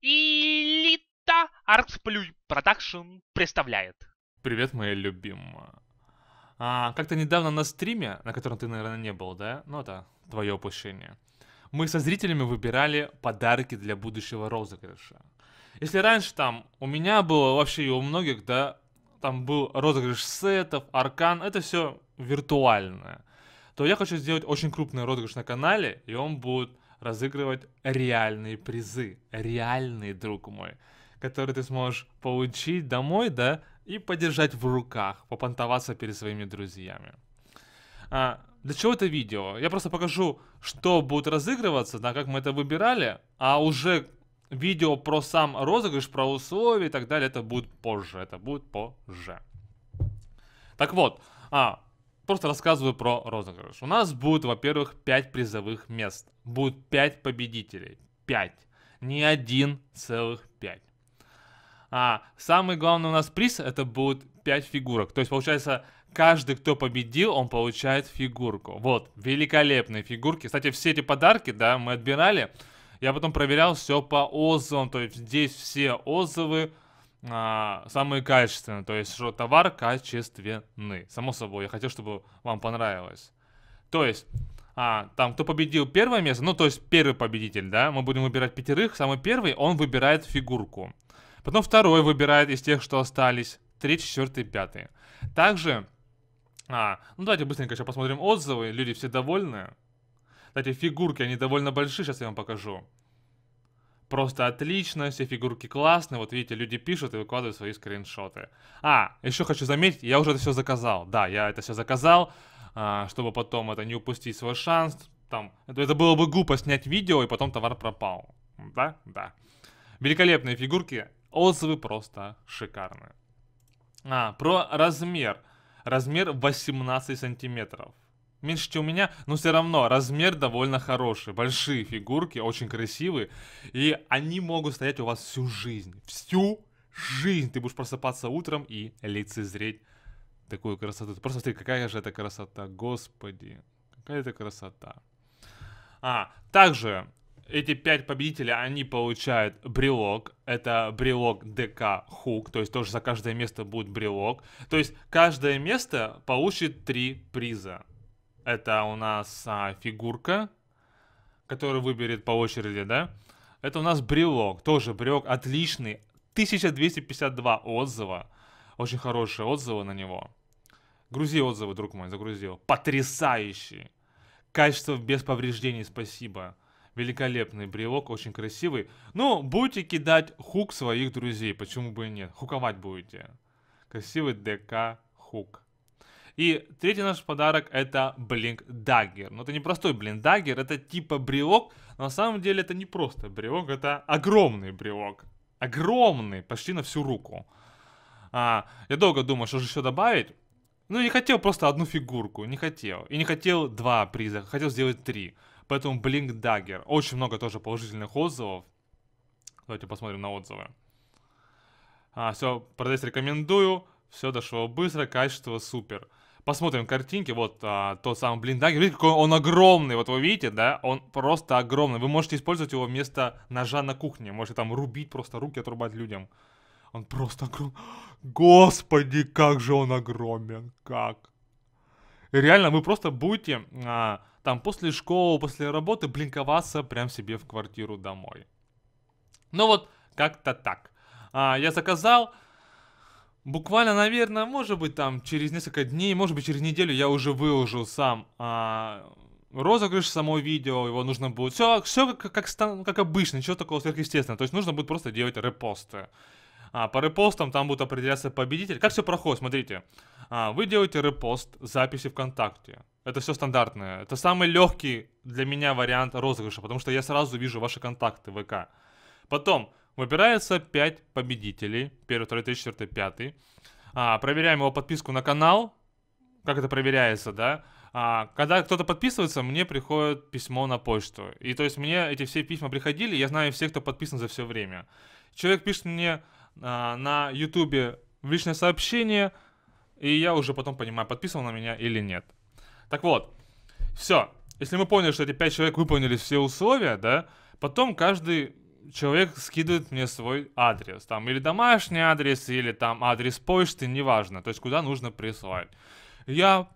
Элита Артсплюй Продакшн представляет. Привет, моя любимая. А, как-то недавно на стриме, на котором ты, наверное, не был, да? Ну, это твое упущение. Мы со зрителями выбирали подарки для будущего розыгрыша. Если раньше там у меня было, вообще и у многих, да, там был розыгрыш сетов, аркан, это все виртуальное, то я хочу сделать очень крупный розыгрыш на канале, и он будет разыгрывать реальные призы. Реальные, друг мой. Которые ты сможешь получить домой, да, и подержать в руках, попонтоваться перед своими друзьями. А, для чего это видео? Я просто покажу, что будет разыгрываться, да, как мы это выбирали, а уже видео про сам розыгрыш, про условия и так далее, это будет позже, это будет позже. Так вот, а, просто рассказываю про розыгрыш. У нас будет, во-первых, 5 призовых мест. Будет 5 победителей. 5. Не один целых 5. А самый главный у нас приз это будет 5 фигурок. То есть, получается, каждый, кто победил, он получает фигурку. Вот, великолепные фигурки. Кстати, все эти подарки, да, мы отбирали. Я потом проверял все по отзывам. То есть, здесь все отзывы а, самые качественные, то есть что товар качественный. Само собой, я хотел, чтобы вам понравилось. То есть, а, там, кто победил первое место, ну, то есть первый победитель, да, мы будем выбирать пятерых, самый первый, он выбирает фигурку. Потом второй выбирает из тех, что остались, третий, четвертый, пятый. Также, а, ну, давайте быстренько сейчас посмотрим отзывы, люди все довольны. Кстати, фигурки, они довольно большие, сейчас я вам покажу просто отлично, все фигурки классные. Вот видите, люди пишут и выкладывают свои скриншоты. А, еще хочу заметить, я уже это все заказал. Да, я это все заказал, а, чтобы потом это не упустить свой шанс. Там, это, было бы глупо снять видео, и потом товар пропал. Да, да. Великолепные фигурки, отзывы просто шикарные. А, про размер. Размер 18 сантиметров меньше, чем у меня, но все равно размер довольно хороший. Большие фигурки, очень красивые. И они могут стоять у вас всю жизнь. Всю жизнь. Ты будешь просыпаться утром и лицезреть такую красоту. Ты просто смотри, какая же это красота. Господи, какая это красота. А, также эти пять победителей, они получают брелок. Это брелок ДК Хук, то есть тоже за каждое место будет брелок. То есть каждое место получит три приза. Это у нас а, фигурка, которую выберет по очереди, да? Это у нас брелок, тоже брелок отличный. 1252 отзыва. Очень хорошие отзывы на него. Грузи отзывы, друг мой, загрузил. Потрясающий. Качество без повреждений, спасибо. Великолепный брелок, очень красивый. Ну, будете кидать хук своих друзей, почему бы и нет. Хуковать будете. Красивый ДК хук. И третий наш подарок это Blink Dagger. Но ну, это не простой Blink Dagger, это типа брелок. Но на самом деле это не просто брелок, это огромный брелок. Огромный, почти на всю руку. А, я долго думал, что же еще добавить. Ну, не хотел просто одну фигурку, не хотел. И не хотел два приза, хотел сделать три. Поэтому Blink Dagger. Очень много тоже положительных отзывов. Давайте посмотрим на отзывы. А, все, продать рекомендую. Все дошло быстро, качество супер. Посмотрим картинки, вот а, тот самый блиндагер. Видите, какой он огромный, вот вы видите, да? Он просто огромный. Вы можете использовать его вместо ножа на кухне. Можете там рубить просто руки, отрубать людям. Он просто огромный. Господи, как же он огромен, как. И реально, вы просто будете а, там после школы, после работы блинковаться прям себе в квартиру домой. Ну вот, как-то так. А, я заказал... Буквально, наверное, может быть, там через несколько дней, может быть, через неделю я уже выложу сам а, розыгрыш самого видео, его нужно будет... Все, все как, как, как обычно, ничего такого сверхъестественного. То есть нужно будет просто делать репосты. А, по репостам там будет определяться победитель. Как все проходит, смотрите. А, вы делаете репост записи ВКонтакте. Это все стандартное. Это самый легкий для меня вариант розыгрыша, потому что я сразу вижу ваши контакты ВК. Потом, Выбирается 5 победителей. Первый, второй, третий, четвертый, пятый. А, проверяем его подписку на канал. Как это проверяется, да? А, когда кто-то подписывается, мне приходит письмо на почту. И то есть мне эти все письма приходили, я знаю всех, кто подписан за все время. Человек пишет мне а, на ютубе в личное сообщение, и я уже потом понимаю, подписан на меня или нет. Так вот, все. Если мы поняли, что эти пять человек выполнили все условия, да, потом каждый человек скидывает мне свой адрес, там или домашний адрес, или там адрес почты, неважно, то есть куда нужно присылать. Я,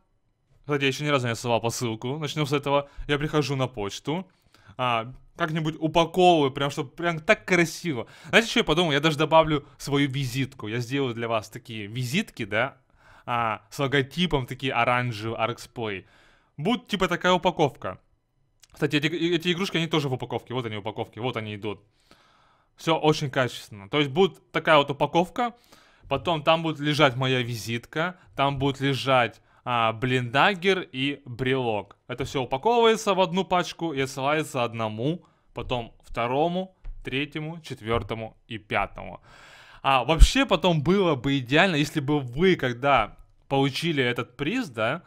кстати, я еще ни разу не отсылал посылку, начнем с этого, я прихожу на почту, а, как-нибудь упаковываю, прям, чтобы прям так красиво. Знаете, что я подумал? Я даже добавлю свою визитку. Я сделаю для вас такие визитки, да, а, с логотипом такие оранжевые, Arxplay. Будет, типа, такая упаковка. Кстати, эти, эти игрушки, они тоже в упаковке. Вот они упаковки, вот они идут. Все очень качественно. То есть будет такая вот упаковка, потом там будет лежать моя визитка, там будет лежать а, блиндагер и брелок. Это все упаковывается в одну пачку и отсылается одному, потом второму, третьему, четвертому и пятому. А вообще потом было бы идеально, если бы вы, когда получили этот приз, да,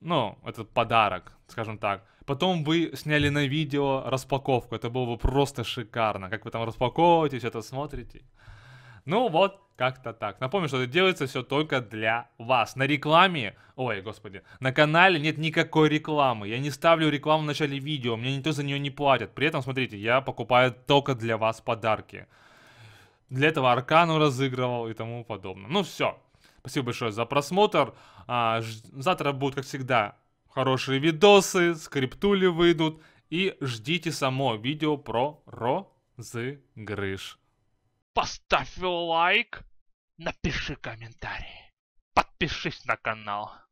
ну, этот подарок, скажем так, Потом вы сняли на видео распаковку. Это было бы просто шикарно. Как вы там распаковываете, что-то смотрите. Ну вот, как-то так. Напомню, что это делается все только для вас. На рекламе, ой, господи, на канале нет никакой рекламы. Я не ставлю рекламу в начале видео, мне никто за нее не платит. При этом, смотрите, я покупаю только для вас подарки. Для этого Аркану разыгрывал и тому подобное. Ну все. Спасибо большое за просмотр. А, завтра будут, как всегда, хорошие видосы, скриптули выйдут. И ждите само видео про розыгрыш. Поставь лайк, напиши комментарий, подпишись на канал.